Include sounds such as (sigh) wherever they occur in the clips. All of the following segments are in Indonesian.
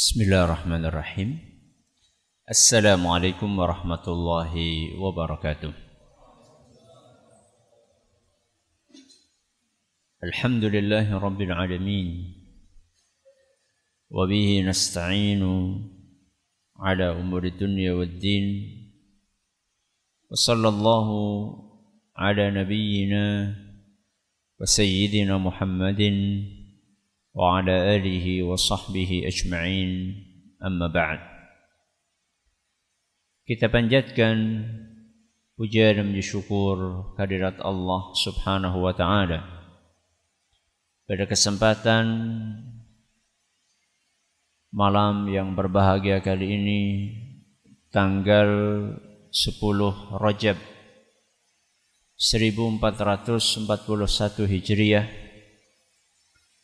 بسم الله الرحمن الرحيم السلام عليكم ورحمة الله وبركاته الحمد لله رب العالمين وبه نستعين على أمور الدنيا والدين وصلى الله على نبينا وسيدنا محمد وعلى آله وصحبه أجمعين أما بعد Kita panjatkan puja dan puji syukur kehadirat Allah Subhanahu wa taala. Pada kesempatan malam yang berbahagia kali ini tanggal 10 Rajab 1441 Hijriah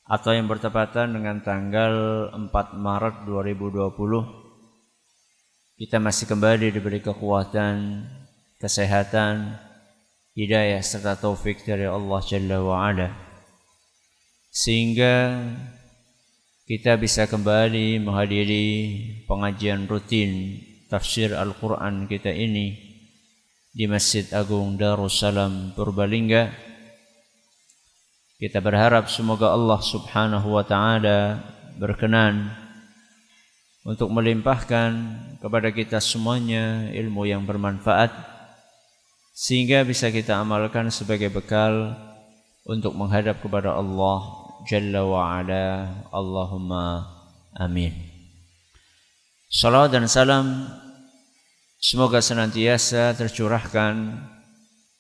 atau yang bertepatan dengan tanggal 4 Maret 2020 kita masih kembali diberi kekuatan, kesehatan, hidayah serta taufik dari Allah Jalla wa ala. Sehingga kita bisa kembali menghadiri pengajian rutin tafsir Al-Quran kita ini di Masjid Agung Darussalam Purbalingga kita berharap semoga Allah Subhanahu wa taala berkenan untuk melimpahkan kepada kita semuanya ilmu yang bermanfaat sehingga bisa kita amalkan sebagai bekal untuk menghadap kepada Allah Jalla wa Ala. Allahumma amin. Salam dan salam semoga senantiasa tercurahkan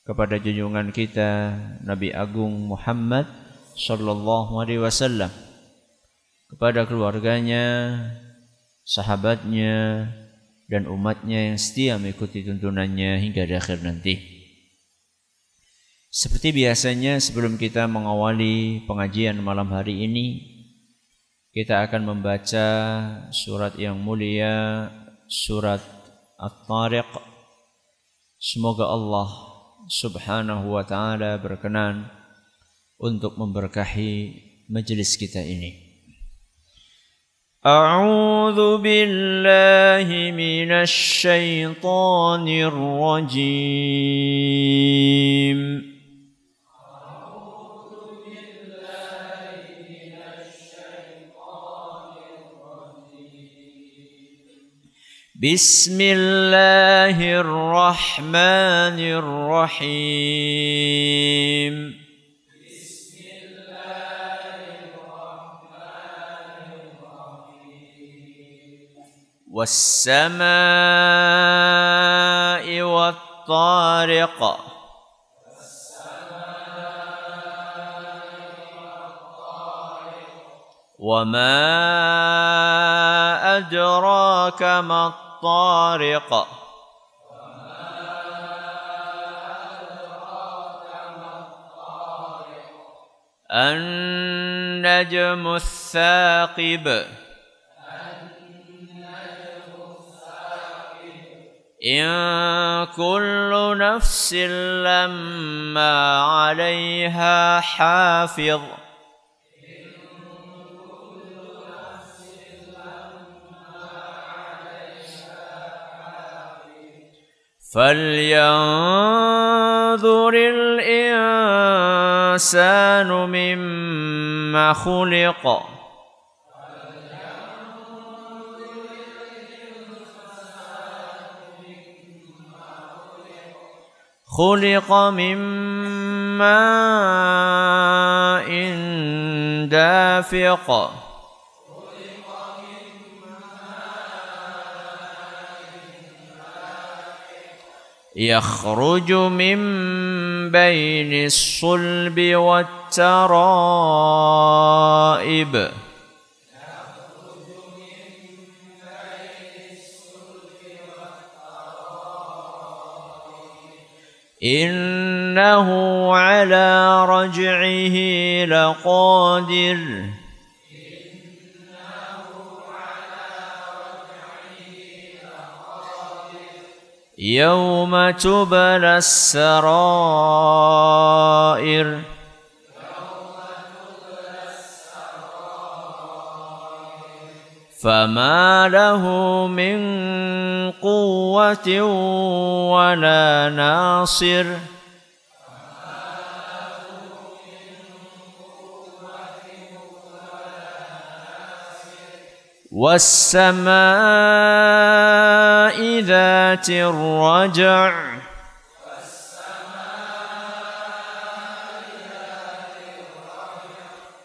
kepada junjungan kita Nabi Agung Muhammad sallallahu alaihi wasallam kepada keluarganya, sahabatnya dan umatnya yang setia mengikuti tuntunannya hingga di akhir nanti. Seperti biasanya sebelum kita mengawali pengajian malam hari ini, kita akan membaca surat yang mulia, surat At-Tariq. Semoga Allah subhanahu wa ta'ala berkenan untuk memberkahi majlis kita ini. أعوذ بالله من الشيطان rajim. بسم الله الرحمن الرحيم والسماء والطارق وما أدراك ما الطارق الطارق النجم الثاقب إن كل نفس لما عليها حافظ إن كل نفس لما عليها حافظ فلينظر الإنسان مما خلق خلق من ماء دافق يخرج من بين الصلب والترائب إنه على رجعه لقادر يوم تبلى السرائر فما له من قوة ولا ناصر والسماء ذات الرجع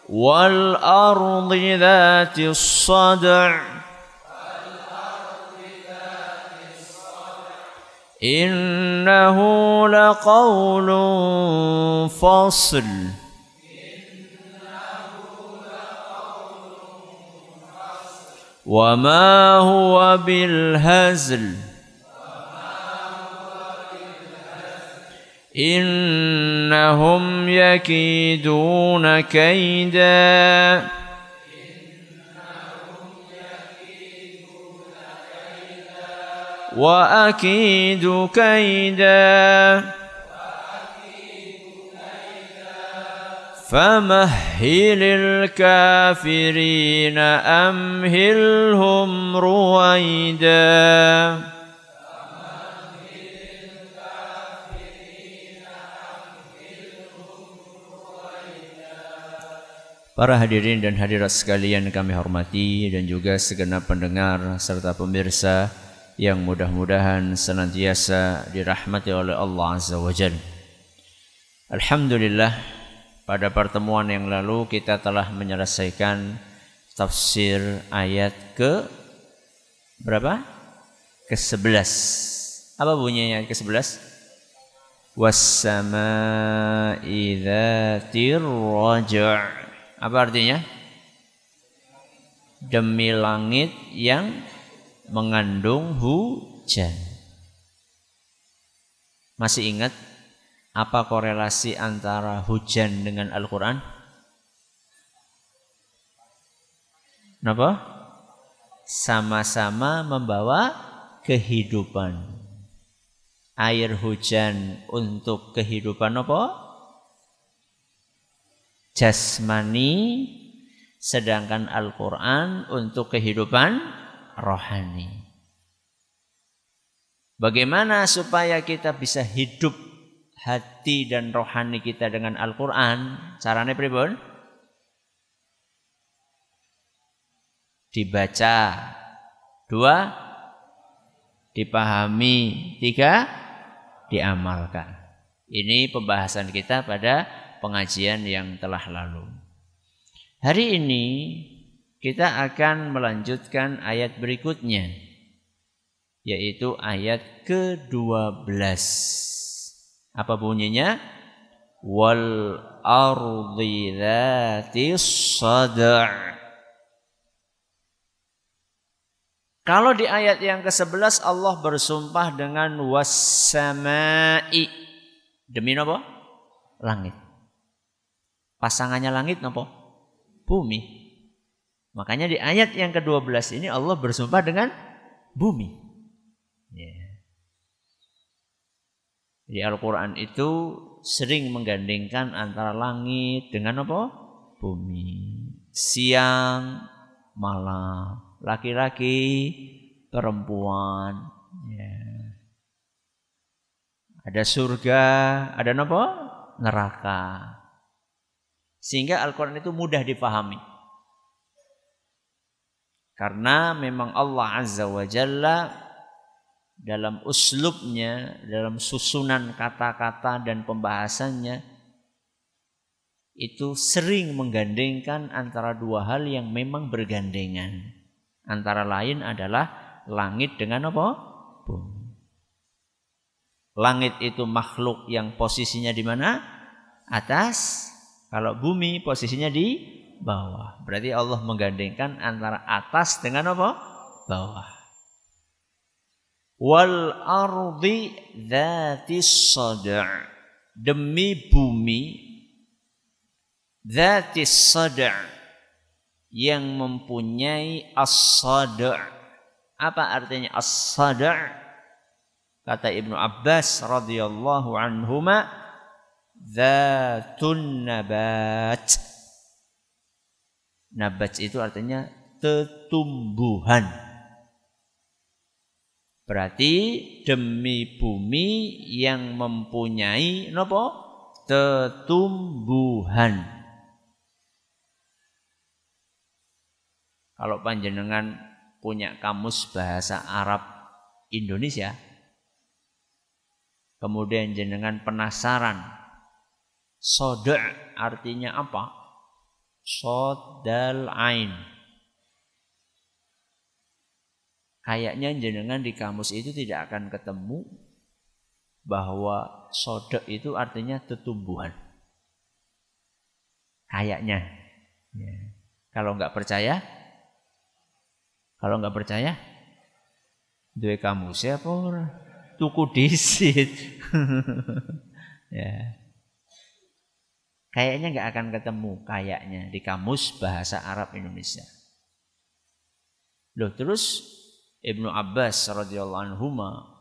والأرض ذات الصدع إنه لقول فصل وما هو بالهزل إنهم يكيدون كيدا وأكيد كيدا فمهل الكافرين أمهلهم رويدا Para hadirin dan hadirat sekalian kami hormati dan juga segenap pendengar serta pemirsa yang mudah-mudahan senantiasa dirahmati oleh Allah Azza wa Jalla. Alhamdulillah pada pertemuan yang lalu kita telah menyelesaikan tafsir ayat ke berapa? Ke-11. Apa bunyinya ke-11? Wassama'i dzatir raj'. Apa artinya? Demi langit yang mengandung hujan. Masih ingat apa korelasi antara hujan dengan Al-Quran? Kenapa? Sama-sama membawa kehidupan. Air hujan untuk kehidupan apa? Jasmani, sedangkan Al-Quran untuk kehidupan rohani. Bagaimana supaya kita bisa hidup hati dan rohani kita dengan Al-Quran, caranya pribun? Dibaca. Dua, dipahami. Tiga, diamalkan. Ini pembahasan kita pada pengajian yang telah lalu. Hari ini kita akan melanjutkan ayat berikutnya, yaitu ayat ke-12. Apa bunyinya? Wal ardi dhatis sada' Kalau di ayat yang ke-11 Allah bersumpah dengan wassama'i. Demi apa? Langit. Pasangannya langit apa? Bumi. Makanya di ayat yang ke-12 ini Allah bersumpah dengan bumi. Di Al-Quran itu sering menggandengkan antara langit dengan apa? Bumi. Siang, malam. Laki-laki, perempuan. Ya. Ada surga, ada apa? Neraka. Sehingga Al-Quran itu mudah dipahami. Karena memang Allah Azza wa Jalla dalam uslubnya, dalam susunan kata-kata dan pembahasannya itu sering menggandengkan antara dua hal yang memang bergandengan. Antara lain adalah langit dengan apa? Bumi. Langit itu makhluk yang posisinya di mana? Atas. Kalau bumi posisinya di bawah. Berarti Allah menggandengkan antara atas dengan apa? Bawah wal ardi dzatis sada' demi bumi dzatis sada' yang mempunyai as-sada' apa artinya as-sada' kata Ibnu Abbas radhiyallahu anhuma dzatun nabat nabat itu artinya tetumbuhan Berarti demi bumi yang mempunyai nopo tetumbuhan. Kalau panjenengan punya kamus bahasa Arab Indonesia, kemudian jenengan penasaran, sodok artinya apa? Sodal ain Kayaknya jenengan di kamus itu tidak akan ketemu bahwa sodok itu artinya tetumbuhan. Kayaknya. Ya. Kalau nggak percaya, kalau nggak percaya, dua kamu ya por tuku disit. (laughs) ya. Kayaknya nggak akan ketemu kayaknya di kamus bahasa Arab Indonesia. Loh terus Ibnu Abbas radhiyallahu anhu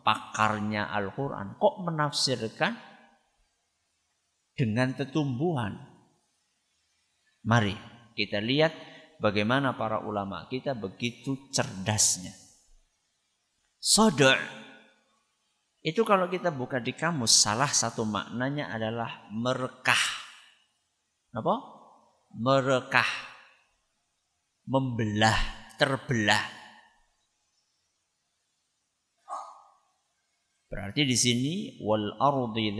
pakarnya Al-Qur'an kok menafsirkan dengan tetumbuhan. Mari kita lihat bagaimana para ulama kita begitu cerdasnya. Sodor itu kalau kita buka di kamus salah satu maknanya adalah merekah. Apa? Merekah. Membelah, terbelah Berarti di sini wal ardi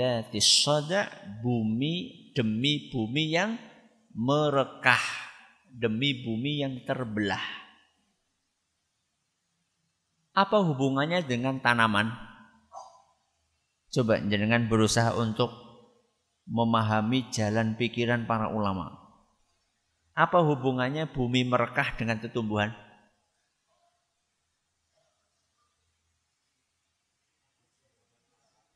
bumi demi bumi yang merekah, demi bumi yang terbelah. Apa hubungannya dengan tanaman? Coba jenengan berusaha untuk memahami jalan pikiran para ulama. Apa hubungannya bumi merekah dengan tumbuhan?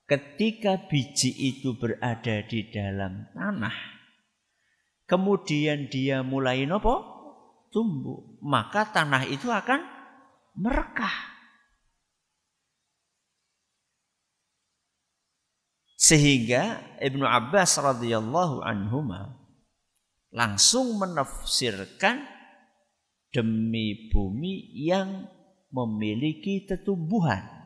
ketika biji itu berada di dalam tanah, kemudian dia mulai nopo tumbuh, maka tanah itu akan merekah. Sehingga Ibnu Abbas radhiyallahu anhuma langsung menafsirkan demi bumi yang memiliki tetumbuhan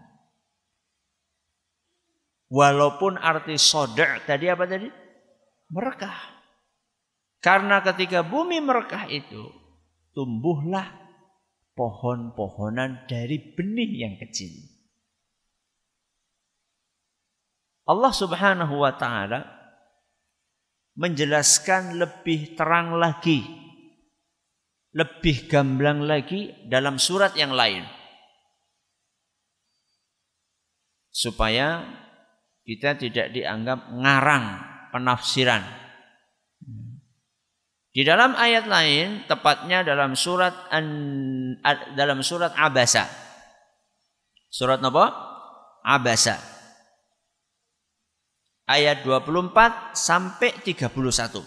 Walaupun arti sodak tadi apa tadi? Merekah. Karena ketika bumi merekah itu tumbuhlah pohon-pohonan dari benih yang kecil. Allah Subhanahu wa taala menjelaskan lebih terang lagi lebih gamblang lagi dalam surat yang lain supaya kita tidak dianggap ngarang penafsiran. Di dalam ayat lain, tepatnya dalam surat an, dalam surat Abasa. Surat apa? Abasa. Ayat 24 sampai 31.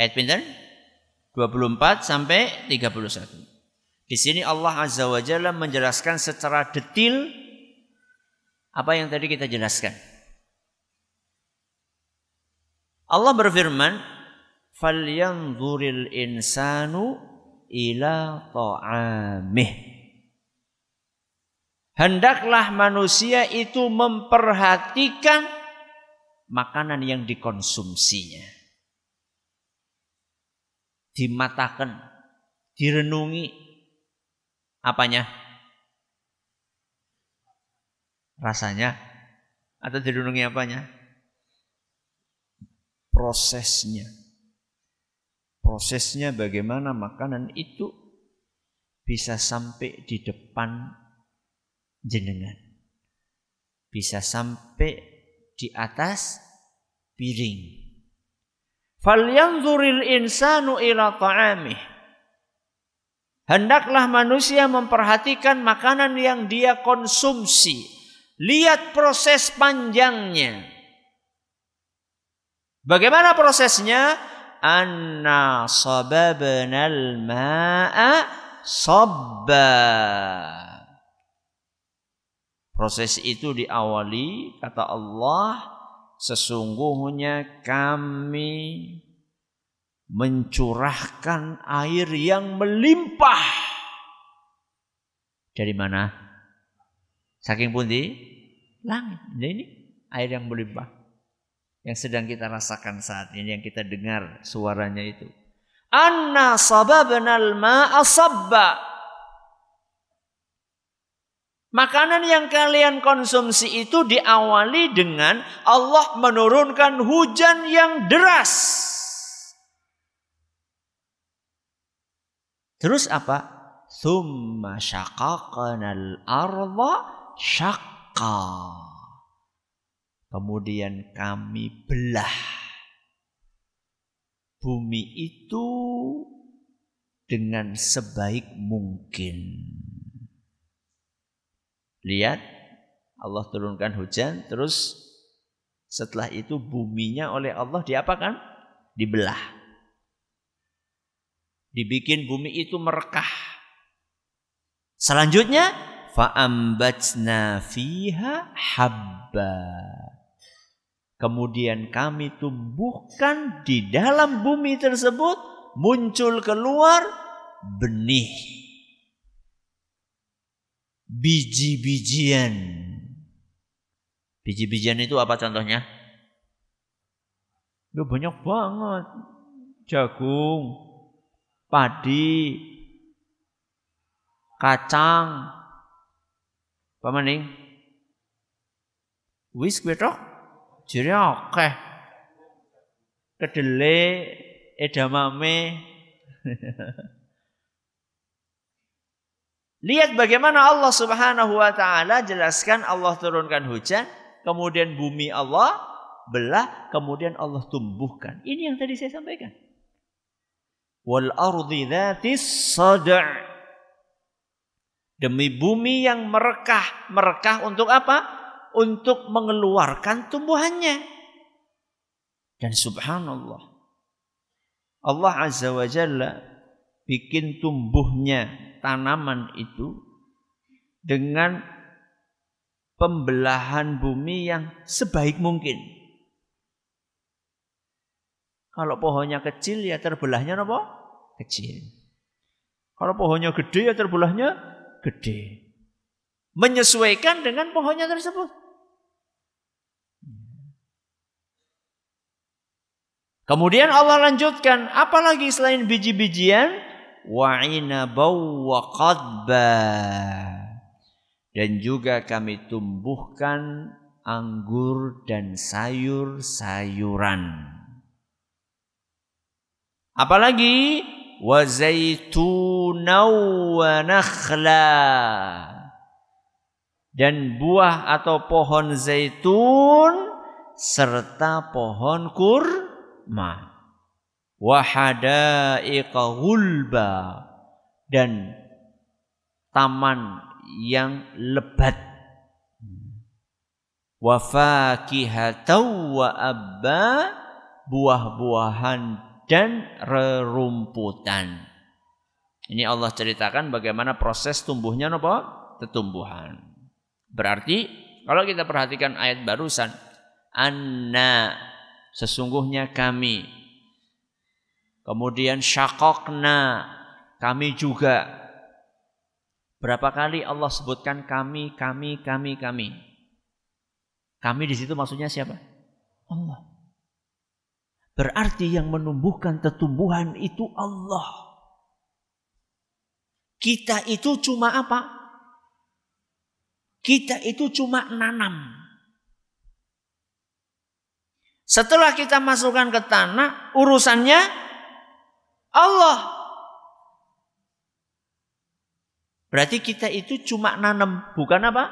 Ayat pintar 24 sampai 31. Di sini Allah Azza wa Jalla menjelaskan secara detil apa yang tadi kita jelaskan. Allah berfirman, "Falyanzuril insanu ila ta'amih." Hendaklah manusia itu memperhatikan makanan yang dikonsumsinya. Dimatakan, direnungi apanya? rasanya atau dirundungi apanya? Prosesnya. Prosesnya bagaimana makanan itu bisa sampai di depan jenengan. Bisa sampai di atas piring. Falyanzuril insanu ila ta'amih. Hendaklah manusia memperhatikan makanan yang dia konsumsi. Lihat proses panjangnya. Bagaimana prosesnya? Anna sababnal ma'a sabba. Proses itu diawali kata Allah sesungguhnya kami mencurahkan air yang melimpah. Dari mana? Saking pundi? langit. Nah ini air yang berlimpah yang sedang kita rasakan saat ini yang kita dengar suaranya itu. Anna sababnal ma'a sabba. Makanan yang kalian konsumsi itu diawali dengan Allah menurunkan hujan yang deras. Terus apa? Thumma syaqaqanal arda syaq Kemudian kami belah bumi itu dengan sebaik mungkin. Lihat Allah turunkan hujan terus setelah itu buminya oleh Allah diapakan? Dibelah. Dibikin bumi itu merekah. Selanjutnya Fa'ambatsna fiha habba. Kemudian kami tumbuhkan di dalam bumi tersebut muncul keluar benih. Biji-bijian. Biji-bijian itu apa contohnya? Lu banyak banget. Jagung, padi, kacang, mending wis kuwi tok jere akeh kedele edamame (laughs) Lihat bagaimana Allah Subhanahu wa taala jelaskan Allah turunkan hujan, kemudian bumi Allah belah, kemudian Allah tumbuhkan. Ini yang tadi saya sampaikan. Wal ardi sad' Demi bumi yang merekah. Merekah untuk apa? Untuk mengeluarkan tumbuhannya. Dan subhanallah. Allah Azza wa Jalla bikin tumbuhnya tanaman itu dengan pembelahan bumi yang sebaik mungkin. Kalau pohonnya kecil ya terbelahnya apa? Kecil. Kalau pohonnya gede ya terbelahnya gede. Menyesuaikan dengan pohonnya tersebut. Kemudian Allah lanjutkan, apalagi selain biji-bijian, wa inabau wa qadba. Dan juga kami tumbuhkan anggur dan sayur-sayuran. Apalagi وَزَيْتُونًا وَنَخْلًا dan buah atau pohon zaitun serta pohon kurma wahadaiqa ghulba dan taman yang lebat wa fakihataw wa abba buah-buahan dan rerumputan. Ini Allah ceritakan bagaimana proses tumbuhnya nopo? Tetumbuhan. Berarti kalau kita perhatikan ayat barusan, anna sesungguhnya kami. Kemudian syakokna kami juga. Berapa kali Allah sebutkan kami, kami, kami, kami. Kami di situ maksudnya siapa? Allah. Berarti yang menumbuhkan tetumbuhan itu Allah. Kita itu cuma apa? Kita itu cuma nanam. Setelah kita masukkan ke tanah, urusannya Allah. Berarti kita itu cuma nanam, bukan apa?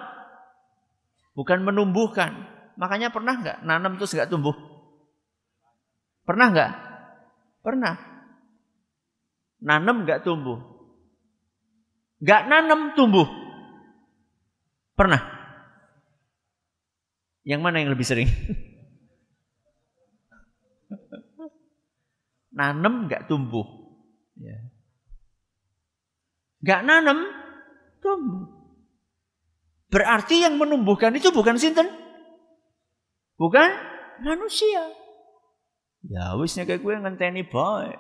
Bukan menumbuhkan. Makanya pernah nggak nanam terus nggak tumbuh? Pernah nggak? Pernah. Nanem nggak tumbuh? Nggak nanem tumbuh? Pernah. Yang mana yang lebih sering? (laughs) nanem nggak tumbuh? Ya. Nggak nanem tumbuh. Berarti yang menumbuhkan itu bukan sinten? Bukan manusia. Ya wis nek gue ngenteni boy,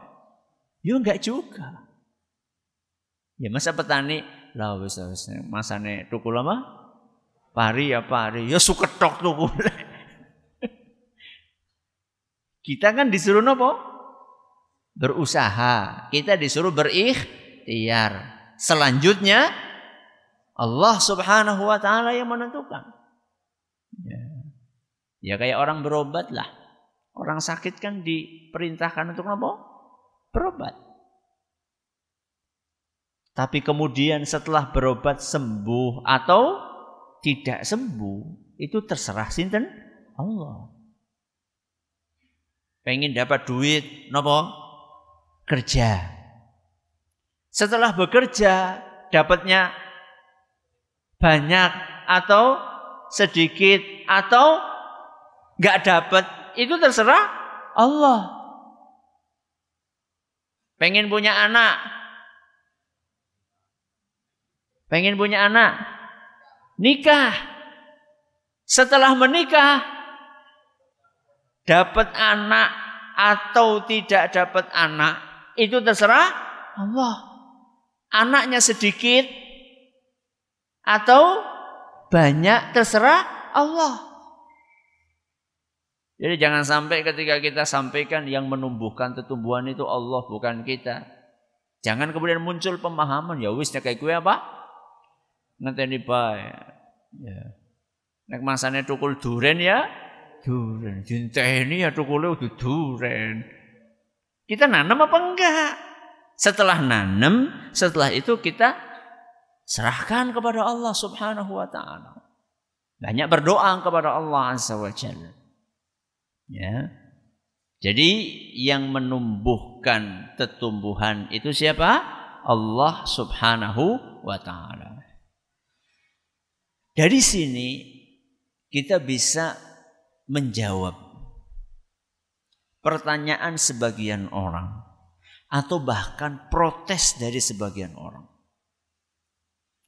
Yo ya enggak juga. Ya masa petani lah wis wis masane tuku lama pari ya pari ya suketok tuku. (laughs) Kita kan disuruh nopo? Berusaha. Kita disuruh berikhtiar. Selanjutnya Allah Subhanahu wa taala yang menentukan. Ya. ya kayak orang berobat lah. Orang sakit kan diperintahkan untuk apa? Berobat. Tapi kemudian setelah berobat sembuh atau tidak sembuh, itu terserah sinten Allah. Pengen dapat duit, nopo kerja. Setelah bekerja, dapatnya banyak atau sedikit atau nggak dapat itu terserah Allah. Pengen punya anak. Pengen punya anak. Nikah. Setelah menikah dapat anak atau tidak dapat anak itu terserah Allah. Anaknya sedikit atau banyak terserah Allah. Jadi jangan sampai ketika kita sampaikan yang menumbuhkan tetumbuhan itu Allah bukan kita. Jangan kemudian muncul pemahaman ya wisnya kayak gue apa? ini baik. Ya. Nek masanya tukul duren ya, duren. ini ya tukulnya udah duren. Kita nanam apa enggak? Setelah nanam, setelah itu kita serahkan kepada Allah Subhanahu wa taala. Banyak berdoa kepada Allah Azza wa Jalla. Ya. Jadi yang menumbuhkan tetumbuhan itu siapa? Allah Subhanahu wa taala. Dari sini kita bisa menjawab pertanyaan sebagian orang atau bahkan protes dari sebagian orang.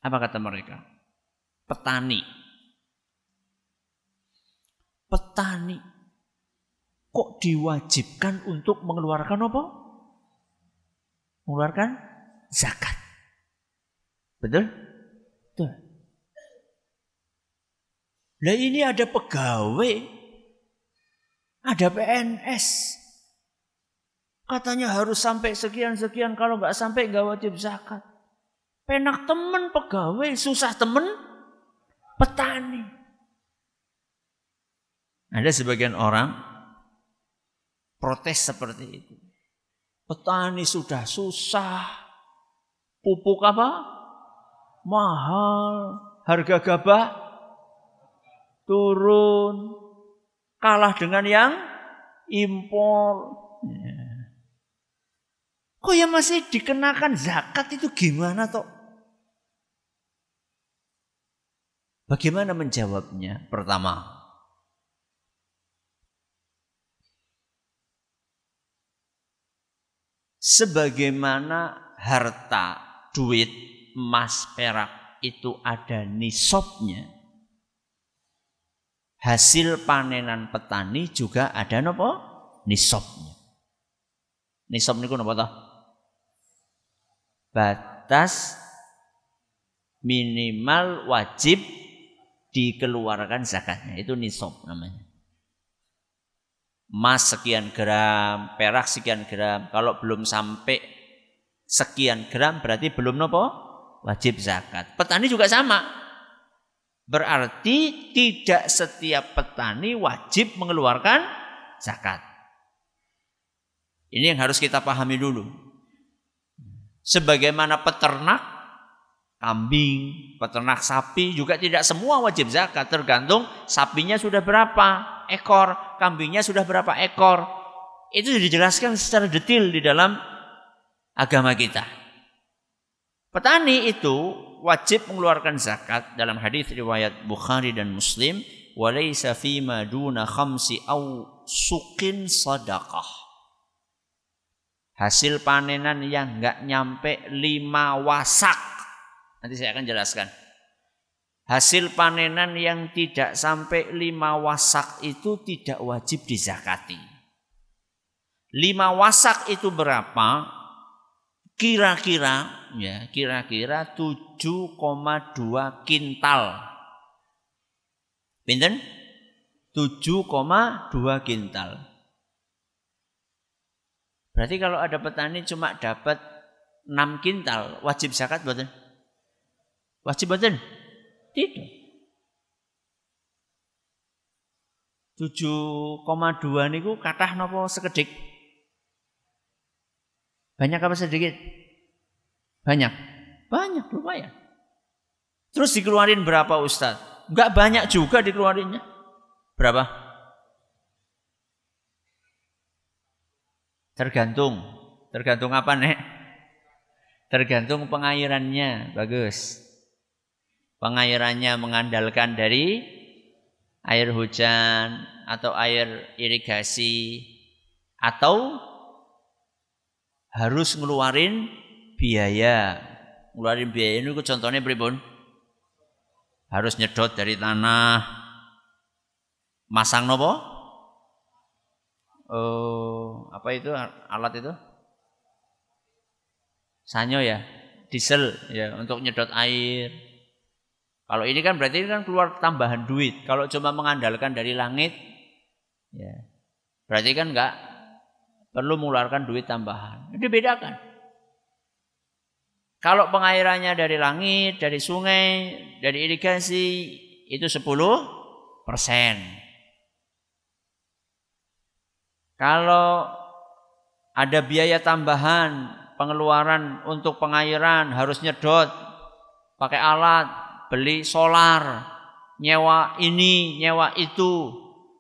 Apa kata mereka? Petani. Petani kok diwajibkan untuk mengeluarkan apa? Mengeluarkan zakat. Betul? Betul. Nah ini ada pegawai, ada PNS. Katanya harus sampai sekian-sekian, kalau nggak sampai nggak wajib zakat. Penak temen pegawai, susah temen petani. Ada sebagian orang protes seperti itu. Petani sudah susah, pupuk apa? Mahal, harga gabah turun, kalah dengan yang impor. Ya. Kok ya masih dikenakan zakat itu gimana toh? Bagaimana menjawabnya? Pertama, sebagaimana harta, duit, emas, perak itu ada nisabnya. Hasil panenan petani juga ada nopo nisabnya. Nisab niku nopo toh? Batas minimal wajib dikeluarkan zakatnya itu nisab namanya emas sekian gram, perak sekian gram. Kalau belum sampai sekian gram berarti belum nopo wajib zakat. Petani juga sama. Berarti tidak setiap petani wajib mengeluarkan zakat. Ini yang harus kita pahami dulu. Sebagaimana peternak kambing, peternak sapi juga tidak semua wajib zakat tergantung sapinya sudah berapa ekor, kambingnya sudah berapa ekor. Itu dijelaskan secara detail di dalam agama kita. Petani itu wajib mengeluarkan zakat dalam hadis riwayat Bukhari dan Muslim walaysa fima duna khamsi au sukin sadaqah. Hasil panenan yang nggak nyampe lima wasak Nanti saya akan jelaskan. Hasil panenan yang tidak sampai lima wasak itu tidak wajib dizakati. Lima wasak itu berapa? Kira-kira ya, kira-kira 7,2 kintal. Pinten? 7,2 kintal. Berarti kalau ada petani cuma dapat 6 kintal, wajib zakat buatnya wajib betul, Tidak. 7,2 niku kathah napa sekedik? Banyak apa sedikit? Banyak. Banyak lumayan. Terus dikeluarin berapa Ustaz? Enggak banyak juga dikeluarinnya. Berapa? Tergantung. Tergantung apa, Nek? Tergantung pengairannya. Bagus. Pengairannya mengandalkan dari air hujan atau air irigasi atau harus ngeluarin biaya. Ngeluarin biaya ini contohnya pribun Harus nyedot dari tanah. Masang nopo? Oh, apa itu alat itu? Sanyo ya, diesel ya untuk nyedot air. Kalau ini kan berarti ini kan keluar tambahan duit. Kalau cuma mengandalkan dari langit, ya berarti kan enggak perlu mengeluarkan duit tambahan. Itu bedakan. Kalau pengairannya dari langit, dari sungai, dari irigasi itu 10 persen. Kalau ada biaya tambahan pengeluaran untuk pengairan harus nyedot pakai alat beli solar, nyewa ini, nyewa itu.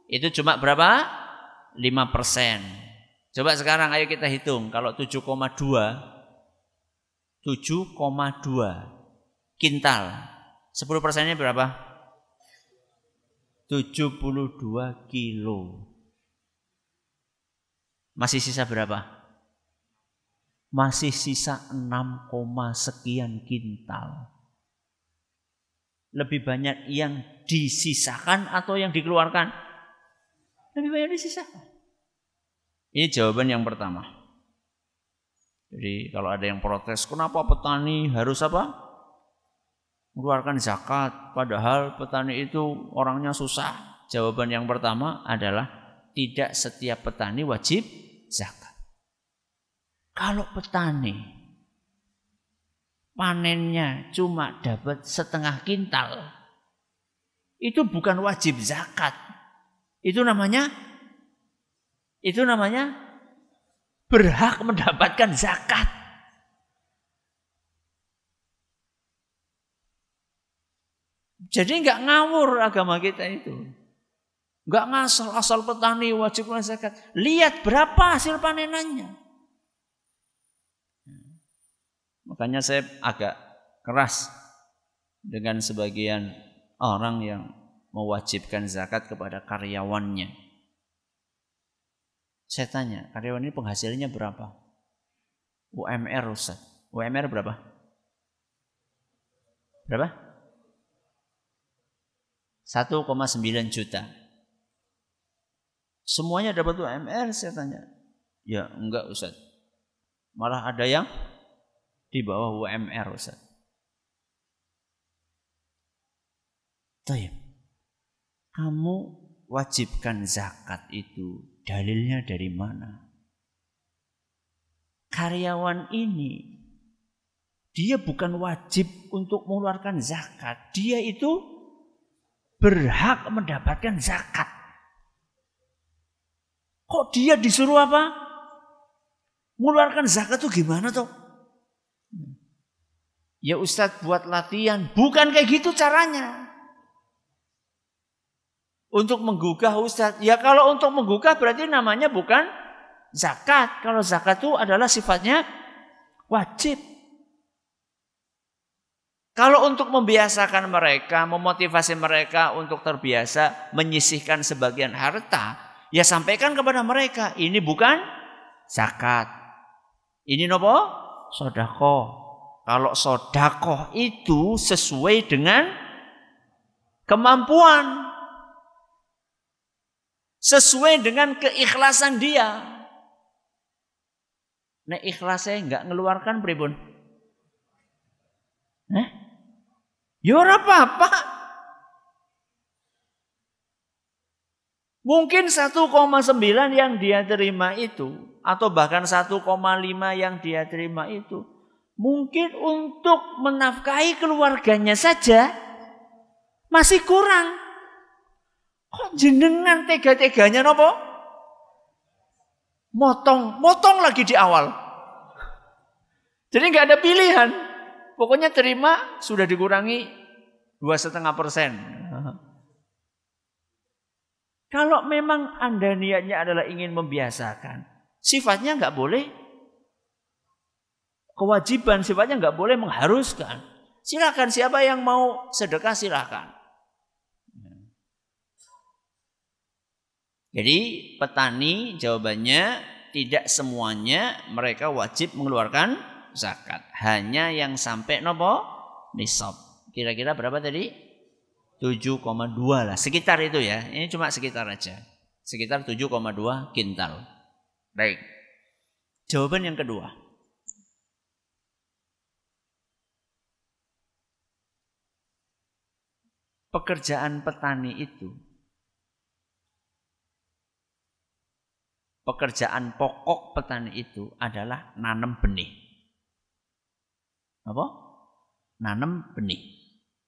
Itu cuma berapa? 5%. Coba sekarang ayo kita hitung kalau 7,2 7,2 kintal. 10 persennya berapa? 72 kilo. Masih sisa berapa? Masih sisa 6, sekian kintal lebih banyak yang disisakan atau yang dikeluarkan? Lebih banyak disisakan. Ini jawaban yang pertama. Jadi kalau ada yang protes, kenapa petani harus apa? Mengeluarkan zakat, padahal petani itu orangnya susah. Jawaban yang pertama adalah tidak setiap petani wajib zakat. Kalau petani panennya cuma dapat setengah kintal, itu bukan wajib zakat. Itu namanya itu namanya berhak mendapatkan zakat. Jadi nggak ngawur agama kita itu. Nggak ngasal asal petani wajib zakat. Lihat berapa hasil panenannya. Makanya saya agak keras dengan sebagian orang yang mewajibkan zakat kepada karyawannya. Saya tanya, karyawan ini penghasilannya berapa? UMR rusak. UMR berapa? Berapa? 1,9 juta. Semuanya dapat UMR, saya tanya. Ya, enggak Ustaz. Malah ada yang di bawah UMR Ustaz. Tayyip. Kamu wajibkan zakat itu dalilnya dari mana? Karyawan ini dia bukan wajib untuk mengeluarkan zakat. Dia itu berhak mendapatkan zakat. Kok dia disuruh apa? Mengeluarkan zakat itu gimana toh? Ya Ustadz buat latihan. Bukan kayak gitu caranya. Untuk menggugah Ustadz. Ya kalau untuk menggugah berarti namanya bukan zakat. Kalau zakat itu adalah sifatnya wajib. Kalau untuk membiasakan mereka, memotivasi mereka untuk terbiasa menyisihkan sebagian harta, ya sampaikan kepada mereka, ini bukan zakat. Ini nopo? Sodako. Kalau sodakoh itu sesuai dengan kemampuan. Sesuai dengan keikhlasan dia. Nah ikhlasnya nggak ngeluarkan pribun. Nah, ya apa-apa. Mungkin 1,9 yang dia terima itu atau bahkan 1,5 yang dia terima itu mungkin untuk menafkahi keluarganya saja masih kurang. Kok jenengan tega-teganya nopo? Motong, motong lagi di awal. Jadi nggak ada pilihan. Pokoknya terima sudah dikurangi dua setengah persen. Kalau memang anda niatnya adalah ingin membiasakan, sifatnya nggak boleh kewajiban sifatnya nggak boleh mengharuskan. Silakan siapa yang mau sedekah silakan. Jadi petani jawabannya tidak semuanya mereka wajib mengeluarkan zakat. Hanya yang sampai nopo nisab. Kira-kira berapa tadi? 7,2 lah. Sekitar itu ya. Ini cuma sekitar aja. Sekitar 7,2 kintal. Baik. Jawaban yang kedua. pekerjaan petani itu pekerjaan pokok petani itu adalah nanam benih. Apa? Nanam benih.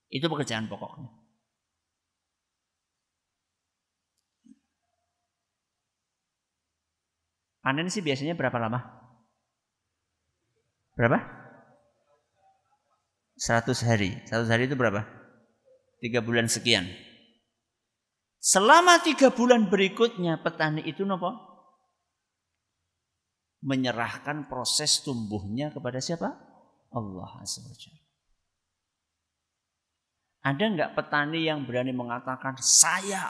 Itu pekerjaan pokoknya. Panen sih biasanya berapa lama? Berapa? 100 hari. 100 hari itu berapa? Tiga bulan sekian. Selama tiga bulan berikutnya petani itu nopo menyerahkan proses tumbuhnya kepada siapa? Allah Azza Ada nggak petani yang berani mengatakan saya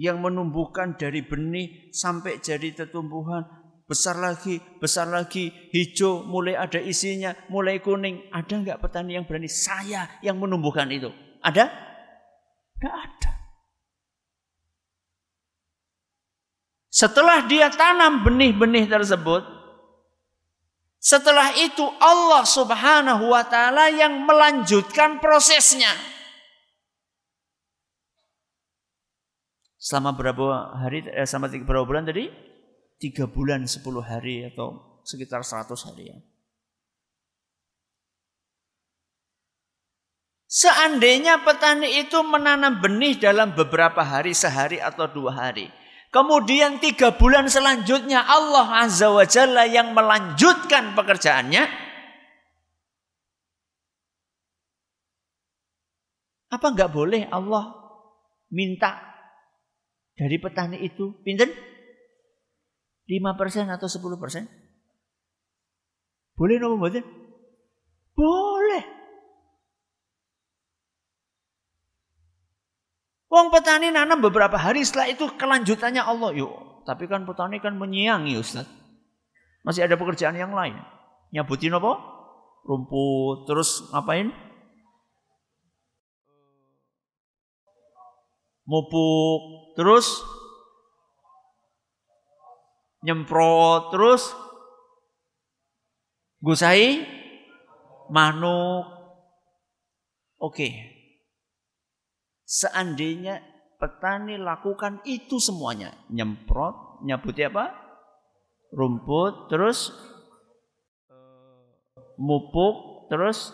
yang menumbuhkan dari benih sampai jadi tetumbuhan besar lagi, besar lagi, hijau, mulai ada isinya, mulai kuning. Ada nggak petani yang berani saya yang menumbuhkan itu? Ada? Tidak ada. Setelah dia tanam benih-benih tersebut, setelah itu Allah Subhanahu wa taala yang melanjutkan prosesnya. Selama berapa hari eh, selama berapa bulan tadi? Tiga bulan sepuluh hari atau sekitar seratus hari ya. Seandainya petani itu menanam benih dalam beberapa hari, sehari atau dua hari. Kemudian tiga bulan selanjutnya Allah Azza wa Jalla yang melanjutkan pekerjaannya. Apa enggak boleh Allah minta dari petani itu? Pinten? 5% atau 10%? Boleh nopo mboten? Boleh. Wong petani nanam beberapa hari setelah itu kelanjutannya Allah. Yuk, tapi kan petani kan menyiangi Ustaz. Masih ada pekerjaan yang lain. Nyabutin apa? Rumput, terus ngapain? Mupuk, terus nyemprot, terus gusai manuk. Oke. Okay. Seandainya petani lakukan itu semuanya, nyemprot, nyabuti apa? Rumput, terus eh, mupuk, terus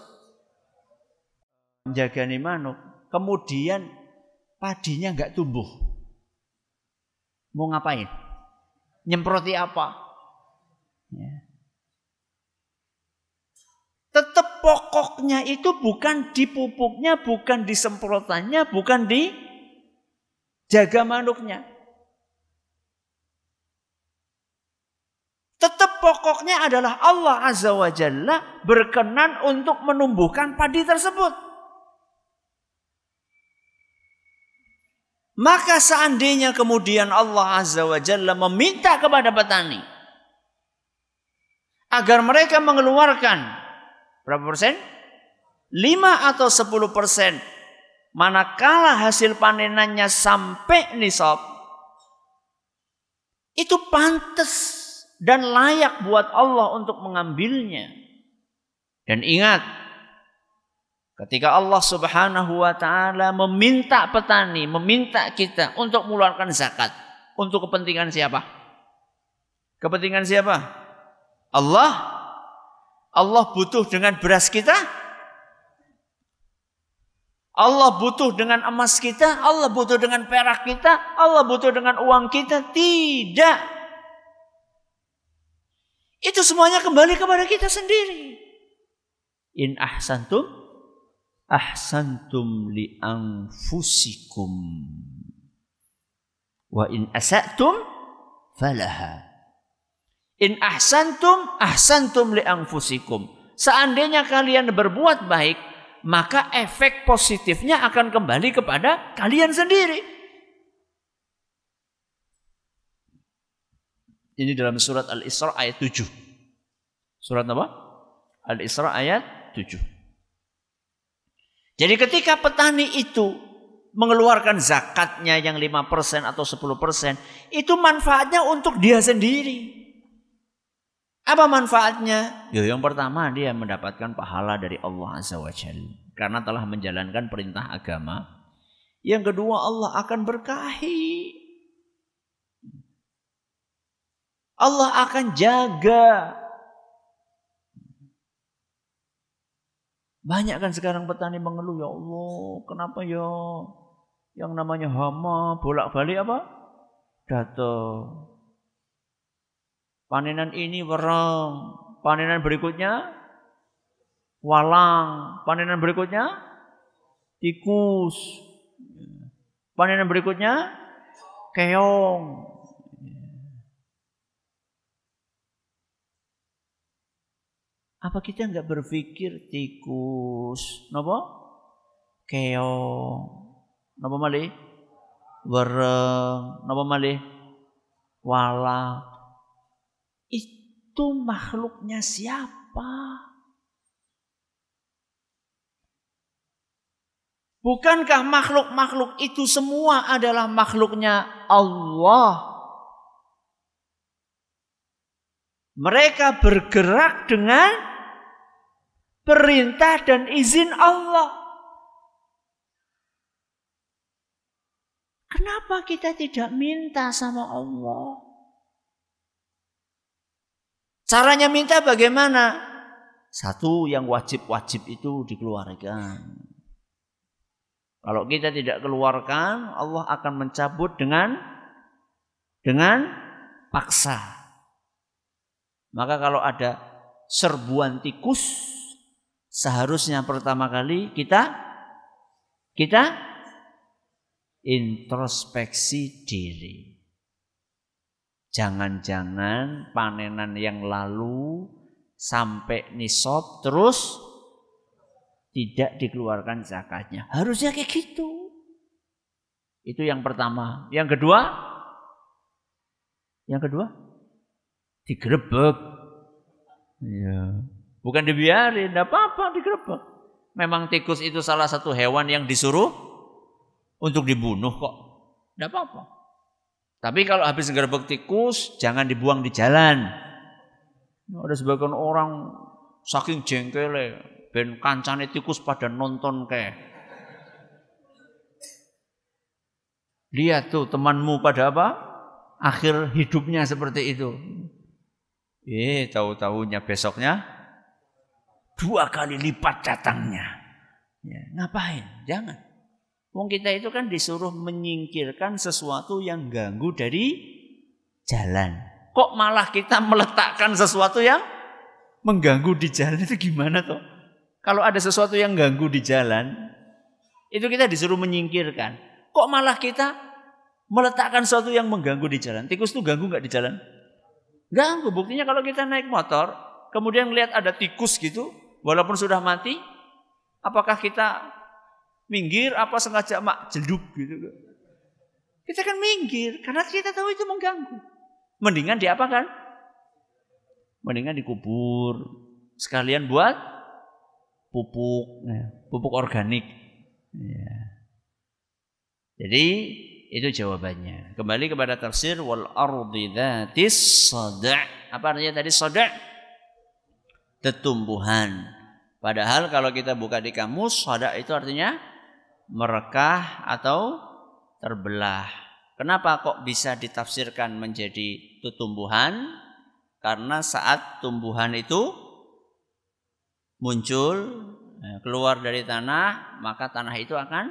menjaga manuk. Kemudian padinya nggak tumbuh. Mau ngapain? Nyemproti apa? Ya. pokoknya itu bukan dipupuknya, bukan disemprotannya, bukan di jaga manuknya. Tetap pokoknya adalah Allah Azza wa Jalla berkenan untuk menumbuhkan padi tersebut. Maka seandainya kemudian Allah Azza wa Jalla meminta kepada petani agar mereka mengeluarkan Berapa persen? 5 atau 10 persen. Manakala hasil panenannya sampai nisab. Itu pantas dan layak buat Allah untuk mengambilnya. Dan ingat, ketika Allah Subhanahu wa taala meminta petani, meminta kita untuk mengeluarkan zakat, untuk kepentingan siapa? Kepentingan siapa? Allah Allah butuh dengan beras kita? Allah butuh dengan emas kita? Allah butuh dengan perak kita? Allah butuh dengan uang kita? Tidak. Itu semuanya kembali kepada kita sendiri. In ahsantum ahsantum li anfusikum wa in asatum falaha In ahsantum ahsantum li anfusikum. Seandainya kalian berbuat baik, maka efek positifnya akan kembali kepada kalian sendiri. Ini dalam surat Al-Isra ayat 7. Surat apa? Al-Isra ayat 7. Jadi ketika petani itu mengeluarkan zakatnya yang 5% atau 10%, itu manfaatnya untuk dia sendiri. Apa manfaatnya? Ya, yang pertama dia mendapatkan pahala dari Allah Azza wa Jal. Karena telah menjalankan perintah agama. Yang kedua Allah akan berkahi. Allah akan jaga. Banyak kan sekarang petani mengeluh, ya Allah kenapa ya yang namanya hama bolak-balik apa? Datang. Panenan ini wereng, panenan berikutnya walang, panenan berikutnya tikus, panenan berikutnya keong. Apa kita nggak berpikir tikus, nopo? Keong, nopo malih? Wereng, nopo malih? Walang, itu makhluknya siapa? Bukankah makhluk-makhluk itu semua adalah makhluknya Allah? Mereka bergerak dengan perintah dan izin Allah. Kenapa kita tidak minta sama Allah? Caranya minta bagaimana? Satu yang wajib-wajib itu dikeluarkan. Kalau kita tidak keluarkan, Allah akan mencabut dengan dengan paksa. Maka kalau ada serbuan tikus, seharusnya pertama kali kita kita introspeksi diri. Jangan-jangan panenan yang lalu sampai nisab terus tidak dikeluarkan zakatnya. Harusnya kayak gitu. Itu yang pertama. Yang kedua? Yang kedua? Digerebek. Ya. Bukan dibiarin, tidak apa-apa digerebek. Memang tikus itu salah satu hewan yang disuruh untuk dibunuh kok. Tidak apa-apa. Tapi kalau habis ngerebek tikus, jangan dibuang di jalan. Ada sebagian orang saking jengkel, ben kancane tikus pada nonton kayak Lihat tuh temanmu pada apa? Akhir hidupnya seperti itu. Eh, tahu-tahunya besoknya dua kali lipat datangnya. Ya, ngapain? Jangan. Wong kita itu kan disuruh menyingkirkan sesuatu yang ganggu dari jalan. Kok malah kita meletakkan sesuatu yang mengganggu di jalan itu gimana tuh? Kalau ada sesuatu yang ganggu di jalan, itu kita disuruh menyingkirkan. Kok malah kita meletakkan sesuatu yang mengganggu di jalan? Tikus itu ganggu nggak di jalan? Ganggu. Buktinya kalau kita naik motor, kemudian melihat ada tikus gitu, walaupun sudah mati, apakah kita minggir apa sengaja mak jeduk gitu. Kita kan minggir karena kita tahu itu mengganggu. Mendingan diapakan? Mendingan dikubur. Sekalian buat pupuk, ya, pupuk organik. Ya. Jadi itu jawabannya. Kembali kepada tafsir wal ardi dzatis sada'. Apa artinya tadi sada'? Tetumbuhan. Padahal kalau kita buka di kamus sada' itu artinya merekah atau terbelah. Kenapa kok bisa ditafsirkan menjadi tumbuhan? Karena saat tumbuhan itu muncul eh, keluar dari tanah, maka tanah itu akan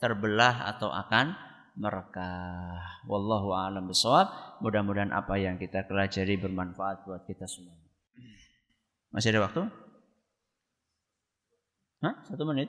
terbelah atau akan merekah. Wallahu a'lam bishawab. Mudah-mudahan apa yang kita pelajari bermanfaat buat kita semua. Masih ada waktu? Hah? Satu menit?